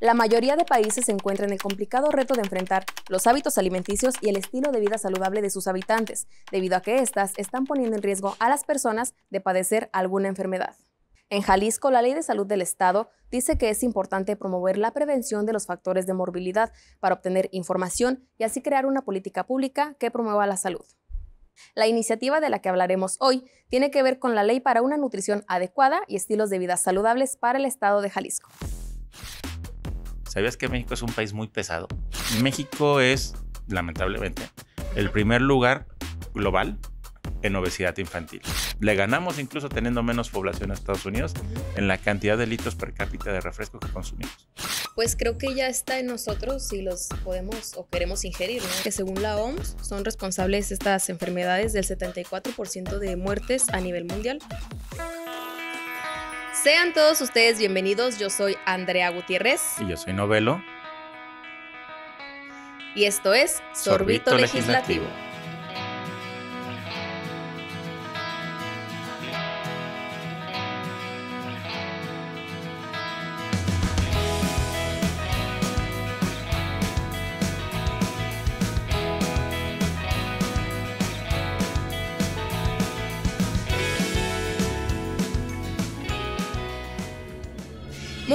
La mayoría de países se encuentran en el complicado reto de enfrentar los hábitos alimenticios y el estilo de vida saludable de sus habitantes, debido a que éstas están poniendo en riesgo a las personas de padecer alguna enfermedad. En Jalisco, la Ley de Salud del Estado dice que es importante promover la prevención de los factores de morbilidad para obtener información y así crear una política pública que promueva la salud. La iniciativa de la que hablaremos hoy tiene que ver con la Ley para una nutrición adecuada y estilos de vida saludables para el Estado de Jalisco. ¿Sabías que México es un país muy pesado? México es, lamentablemente, el primer lugar global en obesidad infantil. Le ganamos incluso teniendo menos población a Estados Unidos en la cantidad de litros per cápita de refresco que consumimos. Pues creo que ya está en nosotros si los podemos o queremos ingerir, Que según la OMS son responsables estas enfermedades del 74% de muertes a nivel mundial. Sean todos ustedes bienvenidos. Yo soy Andrea Gutiérrez. Y yo soy Novelo. Y esto es Sorbito, Legislativo.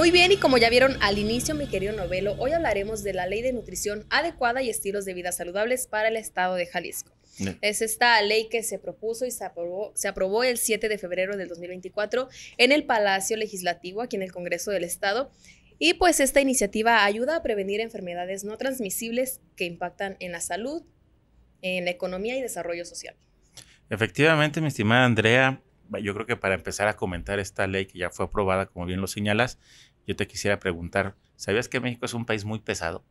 Muy bien, y como ya vieron al inicio, mi querido novelo, hoy hablaremos de la ley de nutrición adecuada y estilos de vida saludables para el estado de Jalisco. Es esta ley que se propuso y se aprobó, se aprobó el 7 de febrero del 2024 en el Palacio Legislativo, aquí en el Congreso del Estado. Y pues esta iniciativa ayuda a prevenir enfermedades no transmisibles que impactan en la salud, en la economía y desarrollo social. Efectivamente, mi estimada Andrea, yo creo que para empezar a comentar esta ley que ya fue aprobada, como bien lo señalas, yo te quisiera preguntar, ¿sabías que México es un país muy pesado?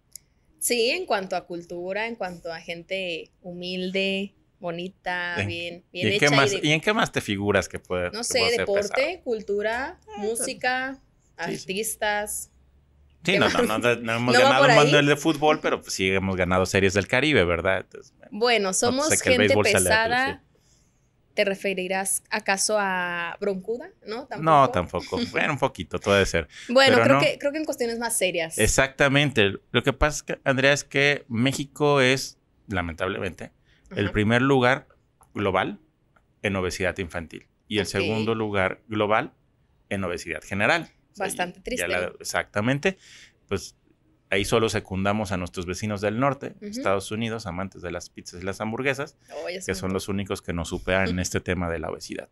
Sí, en cuanto a cultura, en cuanto a gente humilde, bonita, bien, bien ¿Y en hecha Qué más, y, en qué más te figuras que puede No sé, deporte, cultura, ah, música, artistas. Sí, no, no, no, hemos ganado el mundial de fútbol, pero pues sí hemos ganado series del Caribe, ¿verdad? bueno, somos gente pesada ¿Te referirás acaso a broncuda? No, tampoco. No, tampoco. bueno, un poquito, todo debe ser. Bueno, creo, que, creo que en cuestiones más serias. Exactamente. Lo que pasa, que, Andrea, es que México es, lamentablemente, el primer lugar global en obesidad infantil y el segundo lugar global en obesidad general. Bastante triste. ¿eh? exactamente. Pues ahí solo secundamos a nuestros vecinos del norte, Estados Unidos, amantes de las pizzas y las hamburguesas, oh, que son los únicos que nos superan en este tema de la obesidad.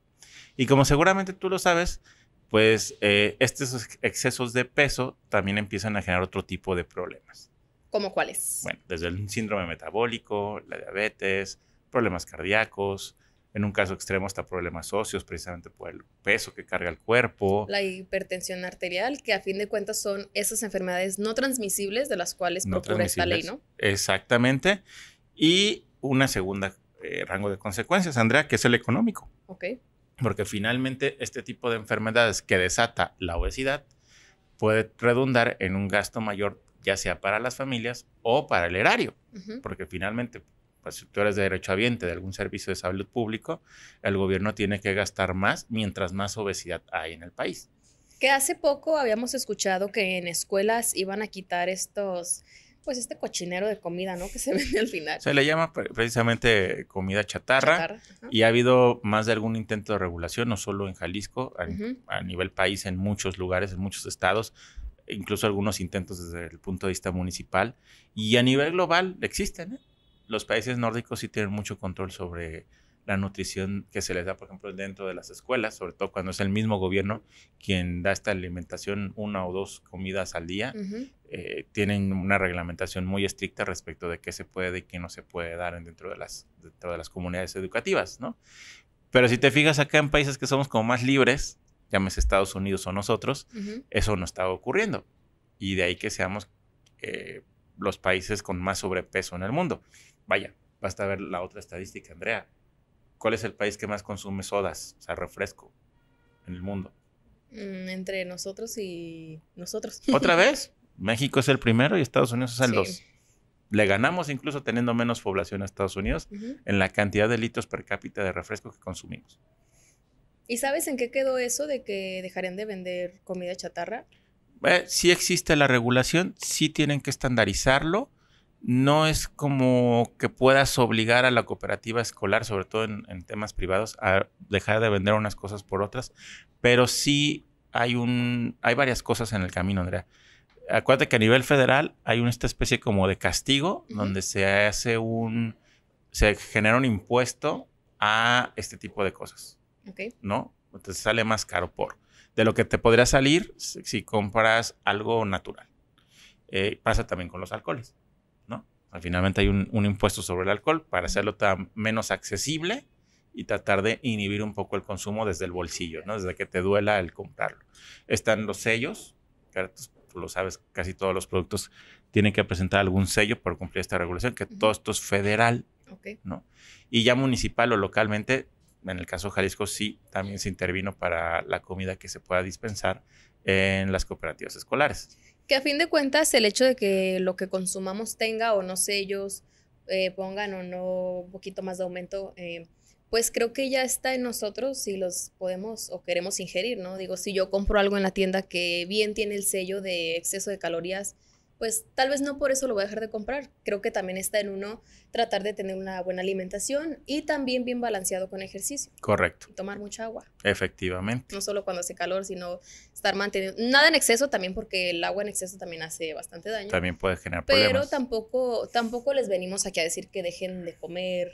Y como seguramente tú lo sabes, pues eh, estos excesos de peso también empiezan a generar otro tipo de problemas. ¿Cómo cuáles? Bueno, desde el síndrome metabólico, la diabetes, problemas cardíacos, en un caso extremo hasta problemas óseos, precisamente por el peso que carga el cuerpo. La hipertensión arterial, que a fin de cuentas son esas enfermedades no transmisibles de las cuales no procura esta ley, ¿no? Exactamente. Y una segunda eh, rango de consecuencias, Andrea, que es el económico. Ok. Porque finalmente este tipo de enfermedades que desata la obesidad puede redundar en un gasto mayor, ya sea para las familias o para el erario, porque finalmente pues de derecho eres de de algún servicio de salud público, el gobierno tiene que gastar más mientras más obesidad hay en el país. Que hace poco habíamos escuchado que en escuelas iban a quitar estos, pues este cochinero de comida, ¿no? Que se vende al final. Se le llama precisamente comida chatarra, y ha habido más de algún intento de regulación, no solo en Jalisco, a, nivel país, en muchos lugares, en muchos estados, incluso algunos intentos desde el punto de vista municipal y a nivel global existen. ¿eh? los países nórdicos sí tienen mucho control sobre la nutrición que se les da, por ejemplo, dentro de las escuelas, sobre todo cuando es el mismo gobierno quien da esta alimentación una o dos comidas al día, eh, tienen una reglamentación muy estricta respecto de qué se puede y qué no se puede dar dentro de las, las comunidades educativas, ¿no? Pero si te fijas acá en países que somos como más libres, llámese Estados Unidos o nosotros, eso no está ocurriendo. Y de ahí que seamos eh, los países con más sobrepeso en el mundo. Vaya, basta ver la otra estadística, Andrea. ¿Cuál es el país que más consume sodas, o sea, refresco, en el mundo? Mm, entre nosotros y nosotros. ¿Otra vez? México es el primero y Estados Unidos es el dos. Le ganamos incluso teniendo menos población a Estados Unidos en la cantidad de litros per cápita de refresco que consumimos. ¿Y sabes en qué quedó eso de que dejarían de vender comida chatarra? Eh, sí existe la regulación, sí tienen que estandarizarlo. No es como que puedas obligar a la cooperativa escolar, sobre todo en, temas privados, a dejar de vender unas cosas por otras, pero sí hay, un, hay varias cosas en el camino, Andrea. Acuérdate que a nivel federal hay una, esta especie como de castigo, donde se hace un, se genera un impuesto a este tipo de cosas. ¿No? Entonces sale más caro por de lo que te podría salir si compras algo natural. Eh, pasa también con los alcoholes, ¿no? Finalmente hay un, impuesto sobre el alcohol para hacerlo tan menos accesible y tratar de inhibir un poco el consumo desde el bolsillo, ¿no? Desde que te duela el comprarlo. Están los sellos, claro, tú lo sabes, casi todos los productos tienen que presentar algún sello para cumplir esta regulación, que todo esto es federal, ¿no? Y ya municipal o localmente en el caso de Jalisco sí, también se intervino para la comida que se pueda dispensar en las cooperativas escolares. Que a fin de cuentas el hecho de que lo que consumamos tenga o no sellos eh, pongan o no un poquito más de aumento, eh, pues creo que ya está en nosotros si los podemos o queremos ingerir, ¿no? Digo, si yo compro algo en la tienda que bien tiene el sello de exceso de calorías, pues tal vez no por eso lo voy a dejar de comprar. Creo que también está en uno tratar de tener una buena alimentación y también bien balanceado con ejercicio. Correcto. tomar mucha agua. Efectivamente. No solo cuando hace calor, sino estar manteniendo nada en exceso también porque el agua en exceso también hace bastante daño. También puede generar problemas. Pero tampoco tampoco les venimos aquí a decir que dejen de comer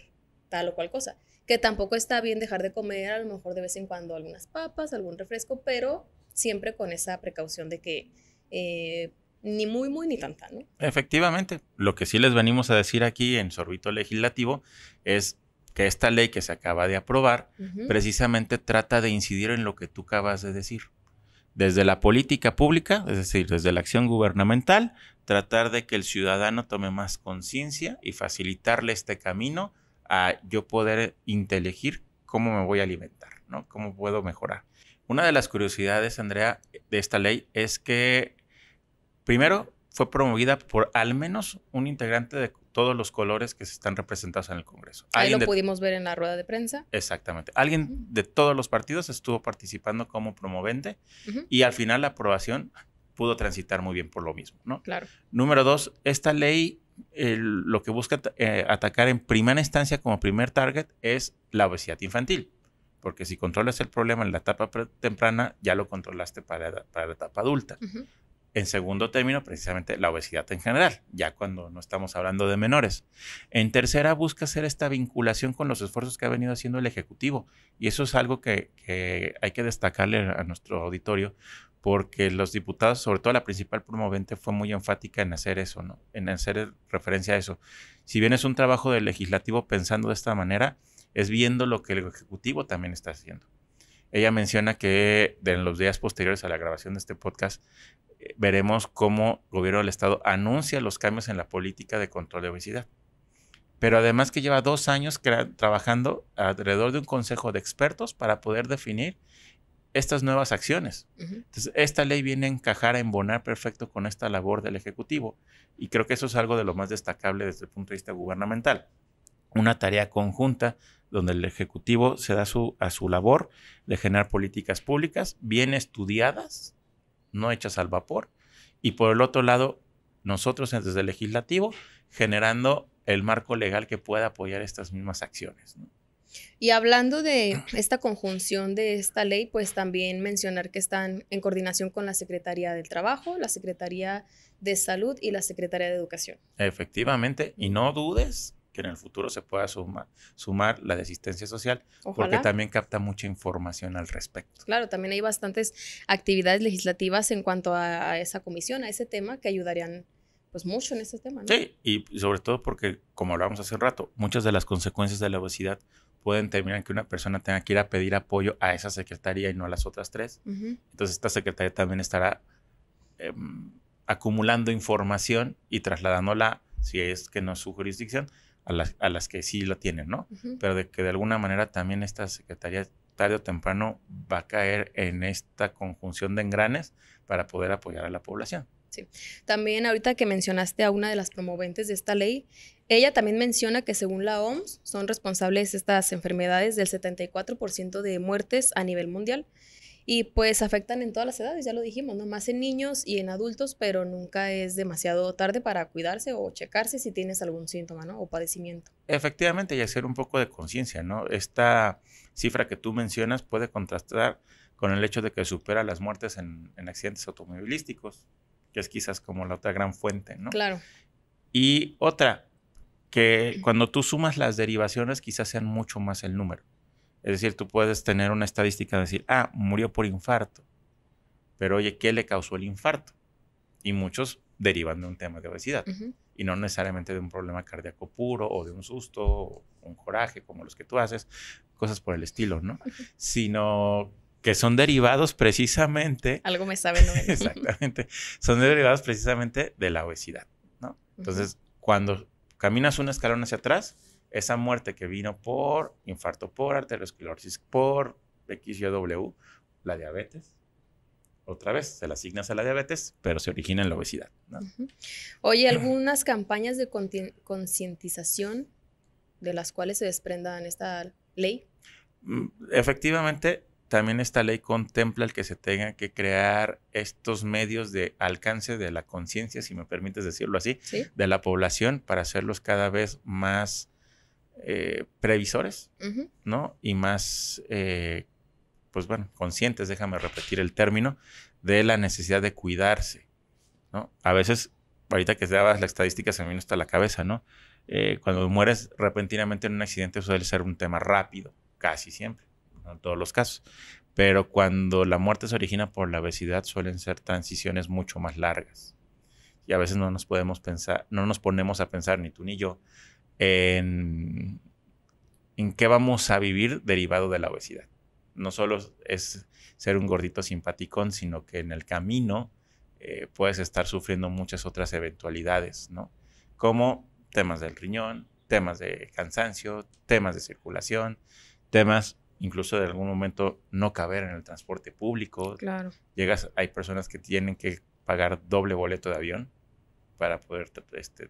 tal o cual cosa, que tampoco está bien dejar de comer a lo mejor de vez en cuando algunas papas, algún refresco, pero siempre con esa precaución de que eh, ni muy, muy, ni tanta, ¿no? Efectivamente, lo que sí les venimos a decir aquí en Sorbito Legislativo es que esta ley que se acaba de aprobar precisamente trata de incidir en lo que tú acabas de decir. Desde la política pública, es decir, desde la acción gubernamental, tratar de que el ciudadano tome más conciencia y facilitarle este camino a yo poder inteligir cómo me voy a alimentar, ¿no? Cómo puedo mejorar. Una de las curiosidades, Andrea, de esta ley es que Primero, fue promovida por al menos un integrante de todos los colores que se están representados en el Congreso. Ahí lo pudimos ver en la rueda de prensa. Exactamente. Alguien de todos los partidos estuvo participando como promovente y al final la aprobación pudo transitar muy bien por lo mismo, ¿no? Claro. Número dos, esta ley eh, lo que busca eh, atacar en primera instancia como primer target es la obesidad infantil, porque si controlas el problema en la etapa temprana, ya lo controlaste para, para la etapa adulta. En segundo término, precisamente la obesidad en general, ya cuando no estamos hablando de menores. En tercera, busca hacer esta vinculación con los esfuerzos que ha venido haciendo el Ejecutivo. Y eso es algo que, hay que destacarle a nuestro auditorio, porque los diputados, sobre todo la principal promovente, fue muy enfática en hacer eso, ¿no? en hacer referencia a eso. Si bien es un trabajo del legislativo pensando de esta manera, es viendo lo que el Ejecutivo también está haciendo. Ella menciona que en los días posteriores a la grabación de este podcast eh, veremos cómo el gobierno del Estado anuncia los cambios en la política de control de obesidad. Pero además que lleva dos años trabajando alrededor de un consejo de expertos para poder definir estas nuevas acciones. Entonces, esta ley viene a encajar, a embonar perfecto con esta labor del Ejecutivo. Y creo que eso es algo de lo más destacable desde el punto de vista gubernamental una tarea conjunta donde el Ejecutivo se da su, a su labor de generar políticas públicas bien estudiadas, no hechas al vapor, y por el otro lado, nosotros desde el legislativo generando el marco legal que pueda apoyar estas mismas acciones. Y hablando de esta conjunción de esta ley, pues también mencionar que están en coordinación con la Secretaría del Trabajo, la Secretaría de Salud y la Secretaría de Educación. Efectivamente, y no dudes que en el futuro se pueda sumar la de asistencia social, porque también capta mucha información al respecto. Claro, también hay bastantes actividades legislativas en cuanto a, esa comisión, a ese tema, que ayudarían pues mucho en ese tema. ¿no? Sí, y sobre todo porque, como hablábamos hace un rato, muchas de las consecuencias de la obesidad pueden terminar en que una persona tenga que ir a pedir apoyo a esa secretaría y no a las otras tres. Entonces, esta secretaría también estará em, acumulando información y trasladándola, si es que no es su jurisdicción, a las, que sí lo tienen, ¿no? Pero de que de alguna manera también esta secretaría tarde o temprano va a caer en esta conjunción de engranes para poder apoyar a la población. Sí. También ahorita que mencionaste a una de las promoventes de esta ley, ella también menciona que según la OMS son responsables estas enfermedades del 74% de muertes a nivel mundial. Y pues afectan en todas las edades, ya lo dijimos, ¿no? Más en niños y en adultos, pero nunca es demasiado tarde para cuidarse o checarse si tienes algún síntoma, ¿no? O padecimiento. Efectivamente, y hacer un poco de conciencia, ¿no? Esta cifra que tú mencionas puede contrastar con el hecho de que supera las muertes en, accidentes automovilísticos, que es quizás como la otra gran fuente, ¿no? Claro. Y otra, que cuando tú sumas las derivaciones quizás sean mucho más el número. Es decir, tú puedes tener una estadística de decir, ah, murió por infarto. Pero oye, ¿qué le causó el infarto? Y muchos derivan de un tema de obesidad. Y no necesariamente de un problema cardíaco puro o de un susto o un coraje como los que tú haces, cosas por el estilo, ¿no? Sino que son derivados precisamente. Algo me sabe, ¿no? exactamente. Son derivados precisamente de la obesidad, ¿no? Entonces, cuando caminas un escalón hacia atrás, esa muerte que vino por infarto, por arteriosclerosis, por X W, la diabetes, otra vez, se la asignas a la diabetes, pero se origina en la obesidad. ¿no? Oye, ¿algunas campañas de concientización de las cuales se en esta ley? Mm, efectivamente, también esta ley contempla el que se tenga que crear estos medios de alcance de la conciencia, si me permites decirlo así, de la población para hacerlos cada vez más eh, previsores, ¿no? Y más, eh, pues bueno, conscientes, déjame repetir el término, de la necesidad de cuidarse, ¿no? A veces, ahorita que dabas la estadística, se me no hasta la cabeza, ¿no? Eh, cuando mueres repentinamente en un accidente suele ser un tema rápido, casi siempre, en todos los casos. Pero cuando la muerte se origina por la obesidad suelen ser transiciones mucho más largas. Y a veces no nos podemos pensar, no nos ponemos a pensar ni tú ni yo en, qué vamos a vivir derivado de la obesidad. No solo es ser un gordito simpaticón, sino que en el camino eh, puedes estar sufriendo muchas otras eventualidades, ¿no? Como temas del riñón, temas de cansancio, temas de circulación, temas incluso de algún momento no caber en el transporte público. Claro. Llegas, hay personas que tienen que pagar doble boleto de avión para poder este,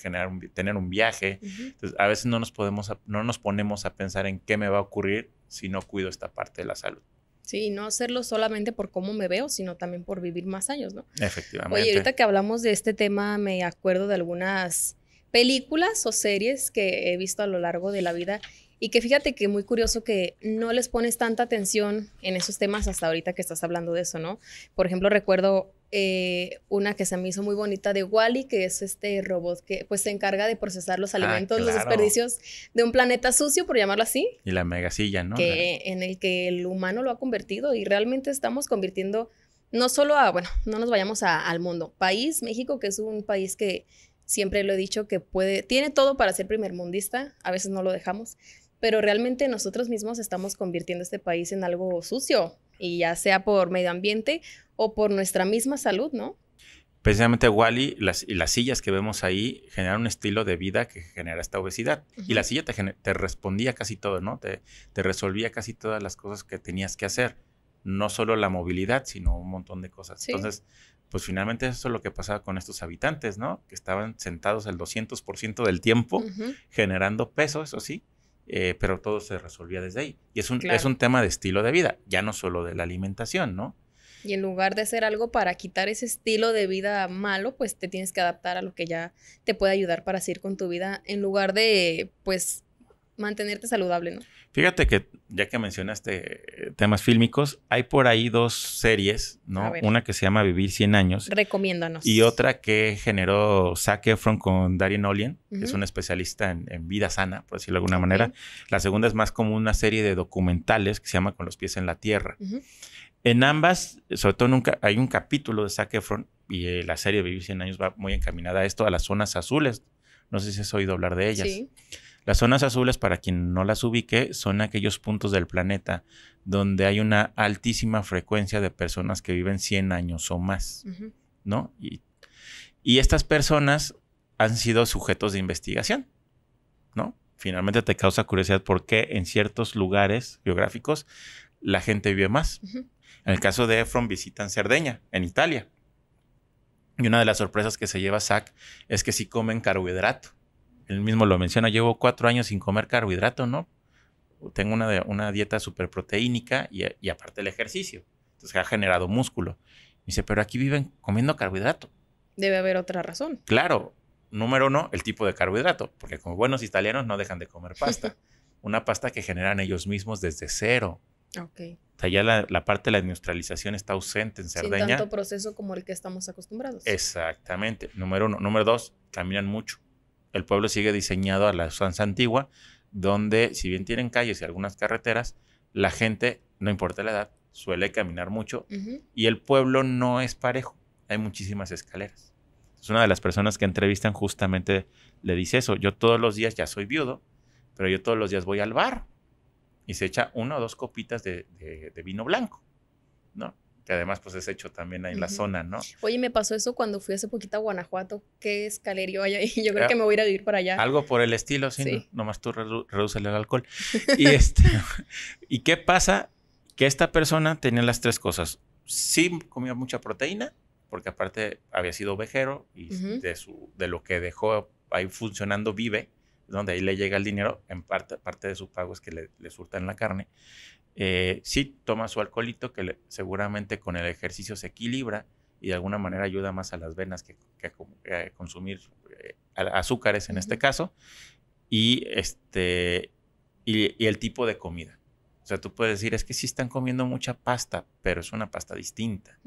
generar tener un viaje. Entonces, a veces no nos, podemos, no nos ponemos a pensar en qué me va a ocurrir si no cuido esta parte de la salud. Sí, no hacerlo solamente por cómo me veo, sino también por vivir más años, ¿no? Efectivamente. Oye, ahorita que hablamos de este tema, me acuerdo de algunas películas o series que he visto a lo largo de la vida y que fíjate que muy curioso que no les pones tanta atención en esos temas hasta ahorita que estás hablando de eso, ¿no? Por ejemplo, recuerdo eh, una que se me hizo muy bonita de Wally, que es este robot que pues se encarga de procesar los ah, alimentos, los desperdicios de un planeta sucio, por llamarlo así. Y la megasilla, ¿no? en el que el humano lo ha convertido y realmente estamos convirtiendo no solo a, bueno, no nos vayamos al mundo, país, México, que es un país que siempre lo he dicho que puede, tiene todo para ser primer primermundista, a veces no lo dejamos, pero realmente nosotros mismos estamos convirtiendo este país en algo sucio, y ya sea por medio ambiente o por nuestra misma salud, ¿no? Precisamente Wally, las, las sillas que vemos ahí generan un estilo de vida que genera esta obesidad. Y la silla te, respondía casi todo, ¿no? Te, te, resolvía casi todas las cosas que tenías que hacer. No solo la movilidad, sino un montón de cosas. Entonces, pues finalmente eso es lo que pasaba con estos habitantes, ¿no? Que estaban sentados el 200% del tiempo, generando peso, eso sí, eh, pero todo se resolvía desde ahí. Y es un, es un tema de estilo de vida, ya no solo de la alimentación, ¿no? Y en lugar de hacer algo para quitar ese estilo de vida malo, pues te tienes que adaptar a lo que ya te puede ayudar para seguir con tu vida, en lugar de, pues, mantenerte saludable, ¿no? Fíjate que ya que mencionaste eh, temas fílmicos, hay por ahí dos series, ¿no? Una que se llama Vivir 100 años. Recomiéndanos. Y otra que generó Zac Efron con Darien Olien, que es un especialista en, vida sana, por decirlo de alguna manera. La segunda es más como una serie de documentales que se llama Con los pies en la tierra. En ambas, sobre todo nunca hay un capítulo de Zac Efron y eh, la serie Vivir 100 años va muy encaminada a esto, a las zonas azules. No sé si has oído hablar de ellas. Sí. Las zonas azules, para quien no las ubique, son aquellos puntos del planeta donde hay una altísima frecuencia de personas que viven 100 años o más, ¿no? Y, estas personas han sido sujetos de investigación, ¿no? Finalmente te causa curiosidad por qué en ciertos lugares geográficos la gente vive más. En el caso de Efron visitan Cerdeña, en Italia. Y una de las sorpresas que se lleva Zach es que sí comen carbohidrato él mismo lo menciona, llevo cuatro años sin comer carbohidrato, ¿no? Tengo una, una dieta súper proteínica y, aparte el ejercicio. Entonces ha generado músculo. dice, pero aquí viven comiendo carbohidrato. Debe haber otra razón. Claro. Número uno, el tipo de carbohidrato, porque como buenos italianos no dejan de comer pasta. una pasta que generan ellos mismos desde cero. Ok. O sea, ya la, la, parte de la industrialización está ausente en Cerdeña. Sin tanto proceso como el que estamos acostumbrados. Exactamente. Número uno. Número dos, caminan mucho el pueblo sigue diseñado a la usanza antigua, donde si bien tienen calles y algunas carreteras, la gente, no importa la edad, suele caminar mucho y el pueblo no es parejo, hay muchísimas escaleras. Es una de las personas que entrevistan justamente le dice eso, yo todos los días ya soy viudo, pero yo todos los días voy al bar y se echa una o dos copitas de, de vino blanco, ¿no? que además pues es hecho también ahí en la zona, ¿no? Oye, me pasó eso cuando fui hace poquito a Guanajuato, qué escalerio hay ahí, yo creo ah, que me voy a ir a vivir para allá. Algo por el estilo, sí, nomás tú redu reduces el alcohol. Y, este, ¿Y qué pasa? Que esta persona tenía las tres cosas. Sí comía mucha proteína, porque aparte había sido ovejero y de, su, de lo que dejó ahí funcionando vive, donde ahí le llega el dinero, en parte, parte de su pago es que le, le en la carne. Eh, sí toma su alcoholito, que seguramente con el ejercicio se equilibra y de alguna manera ayuda más a las venas que, a, consumir eh, azúcares en este caso, y, este, y, el tipo de comida. O sea, tú puedes decir, es que sí están comiendo mucha pasta, pero es una pasta distinta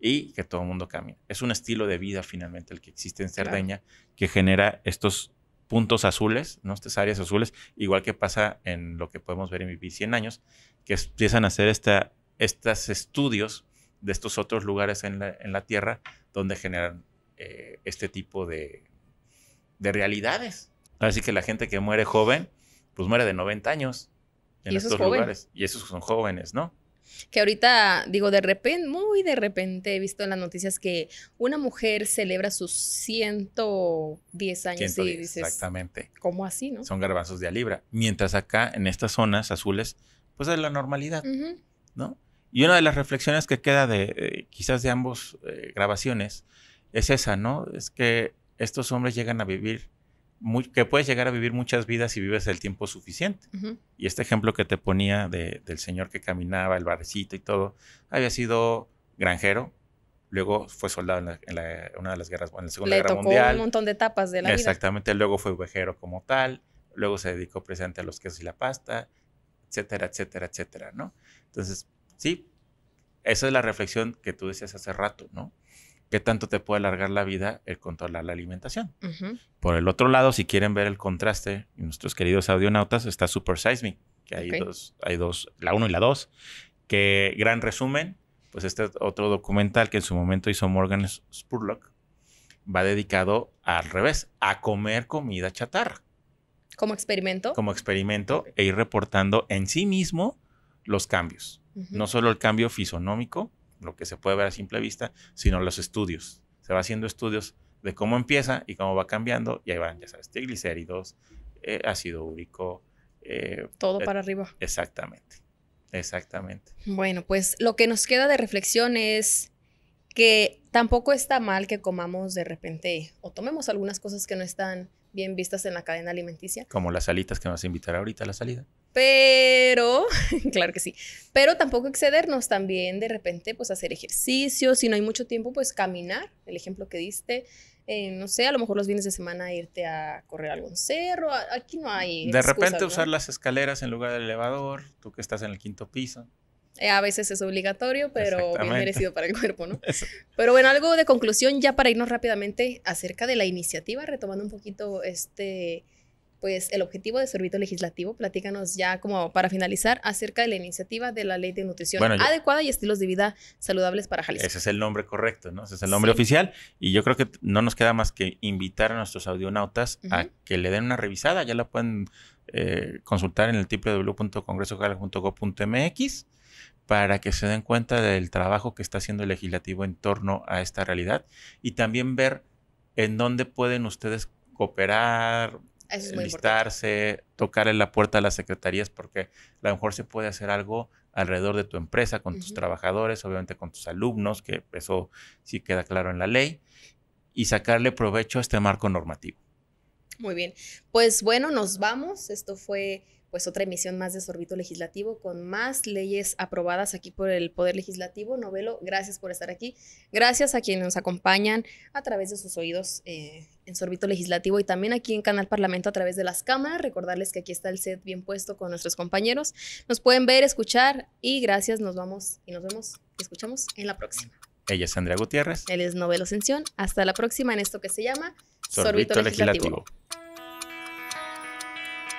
y que todo el mundo cambia. Es un estilo de vida finalmente el que existe en Cerdeña que genera estos puntos azules, ¿no? Estas áreas azules, igual que pasa en lo que podemos ver en vivir 100 años, que empiezan a hacer esta, estos estudios de estos otros lugares en la, en la Tierra donde generan eh, este tipo de, realidades. Así que la gente que muere joven, pues muere de 90 años en estos lugares. Y esos son jóvenes, ¿no? que ahorita digo de repente, muy de repente he visto en las noticias que una mujer celebra sus 110 años dices, exactamente. ¿Cómo así, no? Son garbanzos de a libra, mientras acá en estas zonas azules pues es la normalidad, ¿no? Y una de las reflexiones que queda de eh, quizás de ambos eh, grabaciones es esa, ¿no? Es que estos hombres llegan a vivir que puedes llegar a vivir muchas vidas si vives el tiempo suficiente. Y este ejemplo que te ponía del señor que caminaba, el barcito y todo, había sido granjero, luego fue soldado en, una de las guerras, en la Segunda Le tocó un montón de etapas de la Exactamente, luego fue ovejero como tal, luego se dedicó presente a los quesos y la pasta, etcétera, etcétera, etcétera, ¿no? Entonces, sí, esa es la reflexión que tú decías hace rato, ¿no? qué tanto te puede alargar la vida el controlar la alimentación. Por el otro lado, si quieren ver el contraste, nuestros queridos audionautas, está Super Size Me, que hay, dos, hay dos, la uno y la dos. que gran resumen, pues este otro documental que en su momento hizo Morgan Spurlock, va dedicado al revés, a comer comida chatarra. ¿Como experimento? Como experimento e ir reportando en sí mismo los cambios. No solo el cambio fisonómico, lo que se puede ver a simple vista, sino los estudios. Se va haciendo estudios de cómo empieza y cómo va cambiando, y ahí van, ya sabes, triglicéridos, eh, ácido úrico. Eh, Todo eh, para arriba. Exactamente, exactamente. Bueno, pues lo que nos queda de reflexión es que tampoco está mal que comamos de repente o tomemos algunas cosas que no están bien vistas en la cadena alimenticia. Como las salitas que nos invitará ahorita a la salida pero, claro que sí, pero tampoco excedernos también de repente, pues hacer ejercicio, si no hay mucho tiempo, pues caminar, el ejemplo que diste, eh, no sé, a lo mejor los fines de semana irte a correr algún cerro, aquí no hay... De repente usar las escaleras en lugar del elevador, tú que estás en el quinto piso. Eh, a veces es obligatorio, pero bien merecido para el cuerpo, ¿no? Pero bueno, algo de conclusión ya para irnos rápidamente acerca de la iniciativa, retomando un poquito este pues el objetivo de Servito Legislativo. Platícanos ya como para finalizar acerca de la iniciativa de la Ley de Nutrición Adecuada y Estilos de Vida Saludables para Jalisco. Ese es el nombre correcto, ¿no? Ese es el nombre oficial y yo creo que no nos queda más que invitar a nuestros audionautas a que le den una revisada, ya la pueden eh, consultar en el www.congresojala.gov.mx para que se den cuenta del trabajo que está haciendo el legislativo en torno a esta realidad y también ver en dónde pueden ustedes cooperar, eso es muy tocarle la puerta a las secretarías porque a lo mejor se puede hacer algo alrededor de tu empresa, con tus trabajadores, obviamente con tus alumnos, que eso sí queda claro en la ley, y sacarle provecho a este marco normativo. Muy bien, pues bueno, nos vamos. Esto fue pues otra emisión más de Sorbito Legislativo con más leyes aprobadas aquí por el Poder Legislativo. Novelo, gracias por estar aquí. Gracias a quienes nos acompañan a través de sus oídos eh, en Sorbito Legislativo y también aquí en Canal Parlamento a través de las cámaras. Recordarles que aquí está el set bien puesto con nuestros compañeros. Nos pueden ver, escuchar y gracias. Nos vamos y nos vemos y escuchamos en la próxima. Ella es Andrea Gutiérrez. Él es Novelo Ascensión. Hasta la próxima en esto que se llama Sorbito, legislativo.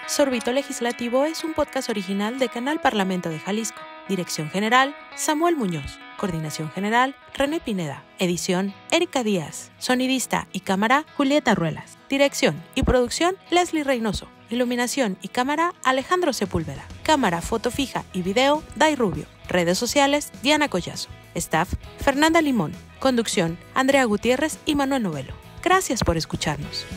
Sorbito Legislativo es un podcast original de Canal Parlamento de Jalisco. Dirección General, Samuel Muñoz. Coordinación General, René Pineda. Edición, Erika Díaz. Sonidista y cámara, Julieta Ruelas. Dirección y producción, Leslie Reynoso. Iluminación y cámara, Alejandro Sepúlveda. Cámara, foto fija y video, Dai Rubio. Redes sociales, Diana Collazo. Staff, Fernanda Limón. Conducción, Andrea Gutiérrez y Manuel Novelo. Gracias por escucharnos.